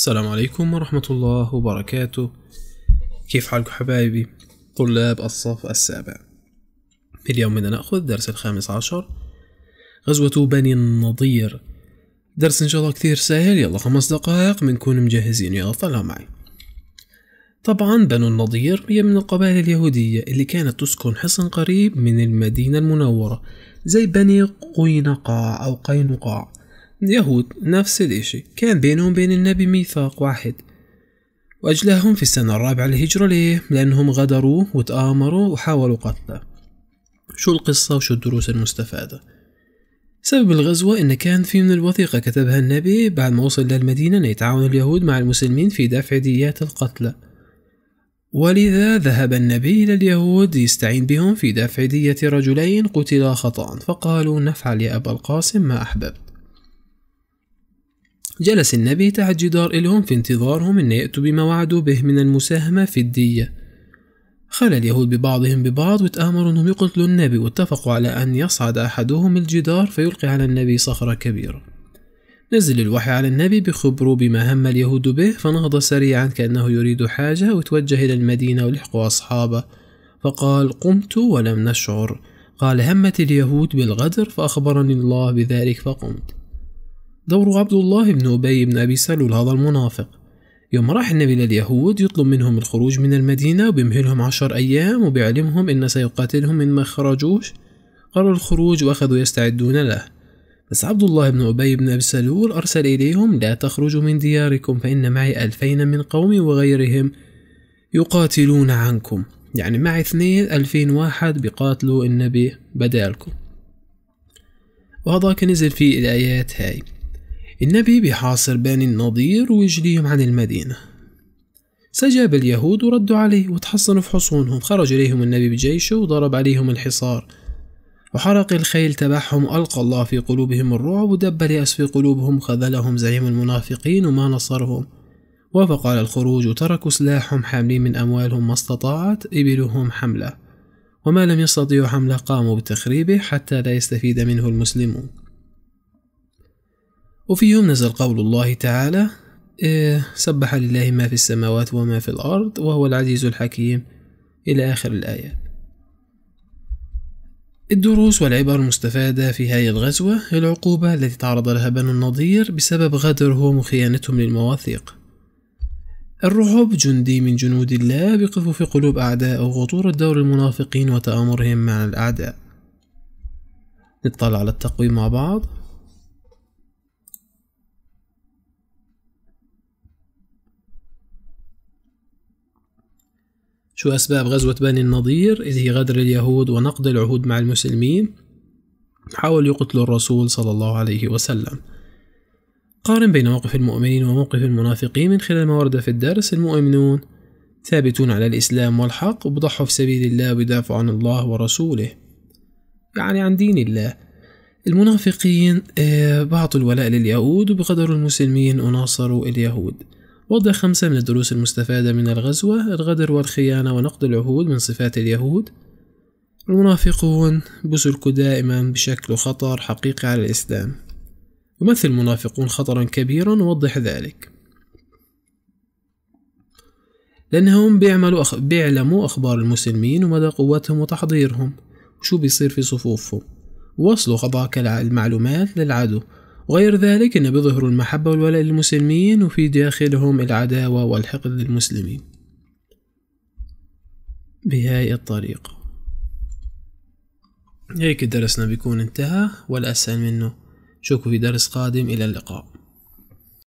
السلام عليكم ورحمة الله وبركاته كيف حالكم حبايبي طلاب الصف السابع في اليوم بدنا نأخذ درس الخامس عشر غزوة بني النضير درس إن شاء الله كثير سهل يلا خمس دقائق بنكون مجهزين يلا طلعوا معي طبعا بنو النضير هي من القبائل اليهودية اللي كانت تسكن حصن قريب من المدينة المنورة زي بني قينقاع أو قينقاع اليهود نفس الإشي كان بينهم بين النبي ميثاق واحد وأجلاهم في السنة الرابعة للهجرة ليه؟ لأنهم غدروا وتآمروا وحاولوا قتله شو القصة وشو الدروس المستفادة؟ سبب الغزوة إن كان في من الوثيقة كتبها النبي بعد ما وصل للمدينة أن يتعاون اليهود مع المسلمين في دفع ديات القتلى ولذا ذهب النبي إلى اليهود يستعين بهم في دفع دية رجلين قتلا خطأ فقالوا نفعل يا أبا القاسم ما أحببت جلس النبي تحت جدار إلهم في انتظارهم أن يأتوا بما وعدوا به من المساهمة في الدية خلى اليهود ببعضهم ببعض وتآمروا أنهم يقتلوا النبي واتفقوا على أن يصعد أحدهم الجدار فيلقي على النبي صخرة كبيرة نزل الوحي على النبي بخبره بما هم اليهود به فنهض سريعا كأنه يريد حاجة وتوجه إلى المدينة ولحقوا أصحابه فقال قمت ولم نشعر قال همت اليهود بالغدر فأخبرني الله بذلك فقمت دور عبد الله بن أبي بن أبي سلول هذا المنافق يوم راح النبي لليهود يطلب منهم الخروج من المدينة وبيمهلهم عشر أيام وبيعلمهم إن سيقاتلهم إن ما خرجوش قرروا الخروج وأخذوا يستعدون له بس عبد الله بن أبي بن أبي سلول أرسل إليهم لا تخرجوا من دياركم فإن معي ألفين من قومي وغيرهم يقاتلون عنكم يعني معي اثنين ألفين واحد بيقاتلوا النبي بدالكم وهذا نزل في الآيات هاي النبي بيحاصر بني النضير ويجليهم عن المدينة سجاب اليهود وردوا عليه وتحصنوا في حصونهم خرج إليهم النبي بجيشه وضرب عليهم الحصار وحرق الخيل تبعهم ألقى الله في قلوبهم الرعب ودب اليأس في قلوبهم خذلهم زعيم المنافقين وما نصرهم وافق على الخروج وتركوا سلاحهم حاملين من أموالهم ما استطاعت إبلهم حملة وما لم يستطيعوا حملة قاموا بتخريبه حتى لا يستفيد منه المسلمون وفيهم نزل قول الله تعالى إيه، سبح لله ما في السماوات وما في الأرض وهو العزيز الحكيم إلى آخر الآيات الدروس والعبر المستفادة في هذه الغزوة هي العقوبة التي تعرض لها بنو النضير بسبب غدرهم وخيانتهم للمواثيق الرعب جندي من جنود الله بقف في قلوب أعداء وخطورة دور المنافقين وتآمرهم مع الأعداء نطلع على التقويم مع بعض شو أسباب غزوة بني النضير إذ هي غدر اليهود ونقض العهود مع المسلمين حاولوا يقتلوا الرسول صلى الله عليه وسلم قارن بين موقف المؤمنين وموقف المنافقين من خلال ما ورد في الدرس المؤمنون ثابتون على الإسلام والحق وبضحوا في سبيل الله ويدافعوا عن الله ورسوله يعني عن دين الله المنافقين آه، بعطوا الولاء لليهود وبقدروا المسلمين وناصروا اليهود وضع خمسة من الدروس المستفادة من الغزوة الغدر والخيانة ونقض العهود من صفات اليهود المنافقون بسلكوا دائما بشكل خطر حقيقي على الإسلام يمثل المنافقون خطرا كبيرا ووضح ذلك لأنهم بيعملوا أخ... بيعلموا أخبار المسلمين ومدى قوتهم وتحضيرهم وشو بيصير في صفوفهم ووصلوا خضاك المعلومات للعدو غير ذلك أن بظهر المحبة والولاء للمسلمين وفي داخلهم العداوة والحقد للمسلمين بهاي الطريقة هيك درسنا بيكون انتهى والأسهل منه شوفوا في درس قادم إلى اللقاء